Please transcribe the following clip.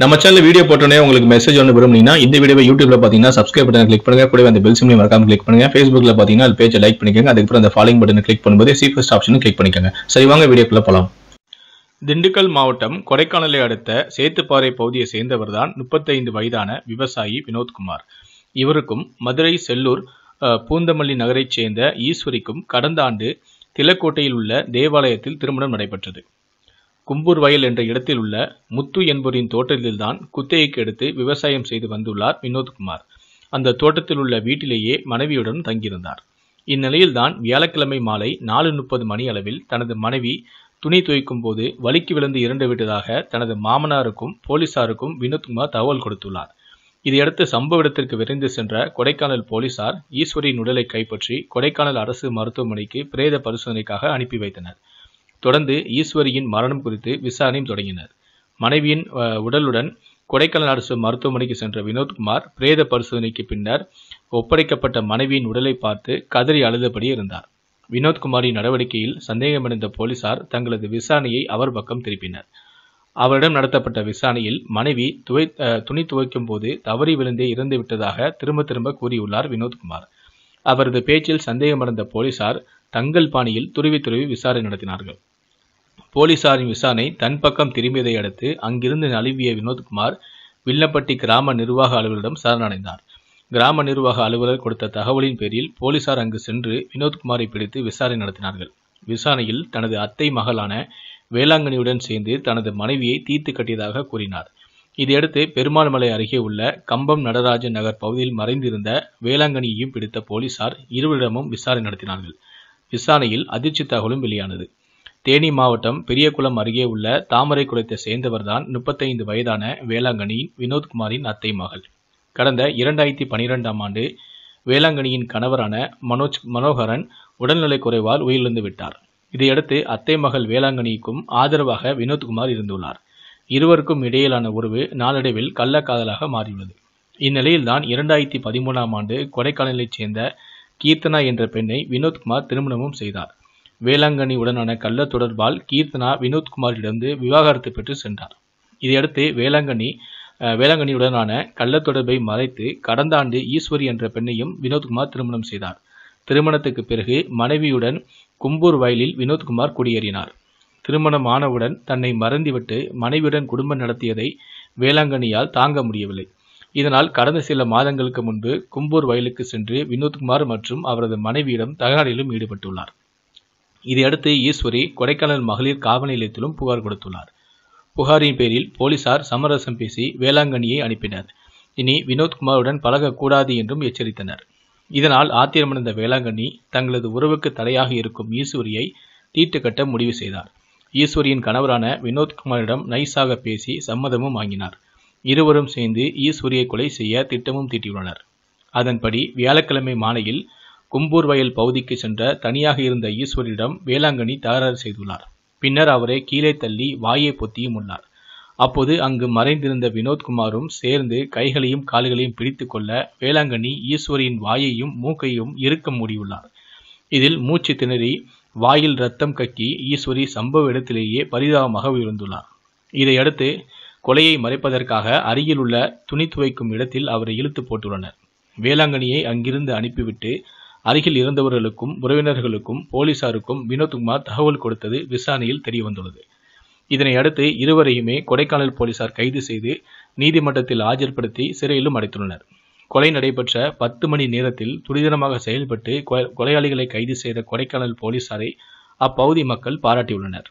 நம்ம channel video போட்டோன்னே உங்களுக்கு மெசேஜ் ஒன்று விரும்புனீங்கன்னா இந்த வீடியோ யூடியூப்ல பார்த்தீங்கன்னா சப்ஸ்கிரைப் பட்டன் கிளிக் பண்ணுங்க கூட அந்த பெல் சிம்லையும் மறக்காம கிளிக் பண்ணுங்க ஃபேஸ்புக்ல பார்த்தீங்கன்னா அது பேஜை லைக் பண்ணிக்கோங்க அதுக்கப்புறம் அந்த ஃபாலோ பட்டன் கிளிக் பண்ணும்போது சி ஃபர்ஸ்ட் ஆப்ஷனும் கிளிக் பண்ணிக்கோங்க சரி வாங்க வீடியோக்குள்ள போகலாம் திண்டுக்கல் மாவட்டம் கொடைக்கானலை அடுத்த சேத்துப்பாறை பகுதியை சேர்ந்தவர் தான் முப்பத்தைந்து வயதான விவசாயி வினோத்குமார் இவருக்கும் மதுரை செல்லூர் பூந்தமல்லி நகரைச் சேர்ந்த ஈஸ்வரிக்கும் கடந்த ஆண்டு திலக்கோட்டையில் உள்ள தேவாலயத்தில் திருமணம் நடைபெற்றது கும்பூர் வயல் என்ற இடத்தில் உள்ள முத்து என்பவரின் தோட்டத்தில்தான் குத்தையைக் எடுத்து விவசாயம் செய்து வந்துள்ளார் வினோத்குமார் அந்த தோட்டத்தில் உள்ள வீட்டிலேயே மனைவியுடன் தங்கியிருந்தார் இந்நிலையில்தான் வியாழக்கிழமை மாலை நாலு முப்பது மணி அளவில் தனது மனைவி துணி துவைக்கும் போது வலிக்கு விழுந்து இறந்து விட்டதாக தனது மாமனாருக்கும் போலீசாருக்கும் வினோத்குமார் தகவல் கொடுத்துள்ளார் இதையடுத்து சம்பவ இடத்திற்கு விரைந்து சென்ற கொடைக்கானல் போலீசார் ஈஸ்வரியின் உடலை கைப்பற்றி கொடைக்கானல் அரசு மருத்துவமனைக்கு பிரேத பரிசோதனைக்காக அனுப்பி வைத்தனர் தொடர்ந்து ஈஸ்வரியின் மரணம் குறித்து விசாரணையும் தொடங்கினர் மனைவியின் உடலுடன் கொடைக்கானல் அரசு மருத்துவமனைக்கு சென்ற வினோத்குமார் பிரேத பரிசோதனைக்கு பின்னர் ஒப்படைக்கப்பட்ட மனைவியின் உடலை பார்த்து கதறி அழுதபடி இருந்தார் வினோத்குமாரின் நடவடிக்கையில் சந்தேகமடைந்த போலீசார் தங்களது விசாரணையை அவர் பக்கம் திருப்பினர் அவரிடம் நடத்தப்பட்ட விசாரணையில் மனைவி துவை துணி துவைக்கும் போது தவறி விழுந்தே இறந்து விட்டதாக திரும்ப திரும்ப கூறியுள்ளார் வினோத்குமார் அவரது பேச்சில் சந்தேகமடைந்த போலீசார் தங்கள் பாணியில் துருவி துருவி விசாரணை நடத்தினார்கள் போலீசாரின் விசாரணை தன் பக்கம் திரும்பியதை அடுத்து அங்கிருந்து நழுவிய வினோத்குமார் வில்லப்பட்டி கிராம நிர்வாக அலுவலரிடம் சரணடைந்தார் கிராம நிர்வாக அலுவலர் கொடுத்த தகவலின் பேரில் போலீசார் அங்கு சென்று வினோத்குமாரை பிடித்து விசாரணை நடத்தினார்கள் விசாரணையில் தனது அத்தை மகளான வேளாங்கண்ணியுடன் சேர்ந்து தனது மனைவியை தீர்த்து கட்டியதாக கூறினார் இதையடுத்து பெருமாள்மலை அருகே உள்ள கம்பம் நடராஜன் நகர் பகுதியில் மறைந்திருந்த வேளாங்கண்ணியையும் பிடித்த போலீசார் இருவரிடமும் விசாரணை நடத்தினார்கள் விசாரணையில் அதிர்ச்சி தகவலும் வெளியானது தேனி மாவட்டம் பெரியகுளம் அருகே உள்ள தாமரை குளத்தை சேர்ந்தவர்தான் முப்பத்தைந்து வயதான வேளாங்கண்ணியின் வினோத்குமாரின் அத்தை மகள் கடந்த இரண்டாயிரத்தி பனிரெண்டாம் ஆண்டு வேளாங்கண்ணியின் கணவரான மனோஜ் மனோகரன் உடல்நிலை குறைவால் உயிரிழந்து விட்டார் இதையடுத்து அத்தை மகள் வேளாங்கண்ணிக்கும் ஆதரவாக வினோத்குமார் இருந்துள்ளார் இருவருக்கும் இடையிலான உறவு நாளடைவில் கள்ளக்காதலாக மாறியுள்ளது இந்நிலையில்தான் இரண்டாயிரத்தி பதிமூணாம் ஆண்டு கொடைக்கானலைச் சேர்ந்த கீர்த்தனா என்ற பெண்ணை வினோத்குமார் திருமணமும் செய்தார் வேளாங்கண்ணி உடனான கள்ள தொடர்பால் கீர்த்தனா வினோத்குமாரிடமிருந்து விவாகரத்து பெற்று சென்றார் இதையடுத்து வேளாங்கண்ணி வேளாங்கண்ணியுடனான கள்ள தொடர்பை மறைத்து கடந்த ஆண்டு ஈஸ்வரி என்ற பெண்ணையும் வினோத்குமார் திருமணம் செய்தார் திருமணத்துக்கு பிறகு மனைவியுடன் கும்பூர் வயலில் வினோத்குமார் குடியேறினார் திருமணம் ஆனவுடன் தன்னை மறந்துவிட்டு மனைவியுடன் குடும்பம் நடத்தியதை வேளாங்கண்ணியால் தாங்க முடியவில்லை இதனால் கடந்த சில மாதங்களுக்கு முன்பு கும்பூர் வயலுக்கு சென்று வினோத்குமார் மற்றும் அவரது மனைவியிடம் தகராறிலும் ஈடுபட்டுள்ளார் இதையடுத்து ஈஸ்வரி கொடைக்கானல் மகளிர் காவல் நிலையத்திலும் புகார் கொடுத்துள்ளார் புகாரின் பேரில் போலீசார் சமரசம் பேசி வேளாங்கண்ணியை அனுப்பினர் இனி வினோத்குமாருடன் பழகக்கூடாது என்றும் எச்சரித்தனர் இதனால் ஆத்திரமடைந்த வேளாங்கண்ணி தங்களது உறவுக்கு தடையாக இருக்கும் ஈஸ்வரியை தீட்டுக்கட்ட முடிவு செய்தார் ஈஸ்வரியின் கணவரான வினோத்குமாரிடம் நைஸாக பேசி சம்மதமும் வாங்கினார் இருவரும் சேர்ந்து ஈஸ்வரியை கொலை செய்ய திட்டமும் தீட்டியுள்ளனர் அதன்படி வியாழக்கிழமை மாலையில் கும்பூர் வயல் பகுதிக்கு சென்ற தனியாக இருந்த ஈஸ்வரிடம் வேளாங்கண்ணி தகராறு செய்துள்ளார் பின்னர் அவரை கீழே தள்ளி வாயை பொத்தியும் உள்ளார் அப்போது அங்கு மறைந்திருந்த வினோத்குமாரும் சேர்ந்து கைகளையும் கால்களையும் பிடித்து கொள்ள வேளாங்கண்ணி ஈஸ்வரியின் வாயையும் மூக்கையும் இருக்க மூடியுள்ளார் இதில் மூச்சு திணறி வாயில் ரத்தம் கக்கி ஈஸ்வரி சம்பவ இடத்திலேயே பரிதாபமாக உயர்ந்துள்ளார் இதையடுத்து கொலையை மறைப்பதற்காக அருகில் உள்ள துணி துவைக்கும் இடத்தில் அவரை இழுத்து போட்டுள்ளனர் வேளாங்கண்ணியை அங்கிருந்து அனுப்பிவிட்டு அருகில் இருந்தவர்களுக்கும் உறவினர்களுக்கும் போலீசாருக்கும் வினோத்குமார் தகவல் கொடுத்தது விசாரணையில் தெரியவந்துள்ளது இதனை அடுத்து இருவரையுமே கொடைக்கானல் போலீசார் கைது செய்து நீதிமன்றத்தில் ஆஜர்படுத்தி சிறையிலும் அடைத்துள்ளனர் கொலை நடைபெற்ற பத்து மணி நேரத்தில் துரிதமாக செயல்பட்டு கொலையாளிகளை கைது செய்த கொடைக்கானல் போலீசாரை அப்பகுதி மக்கள் பாராட்டியுள்ளனர்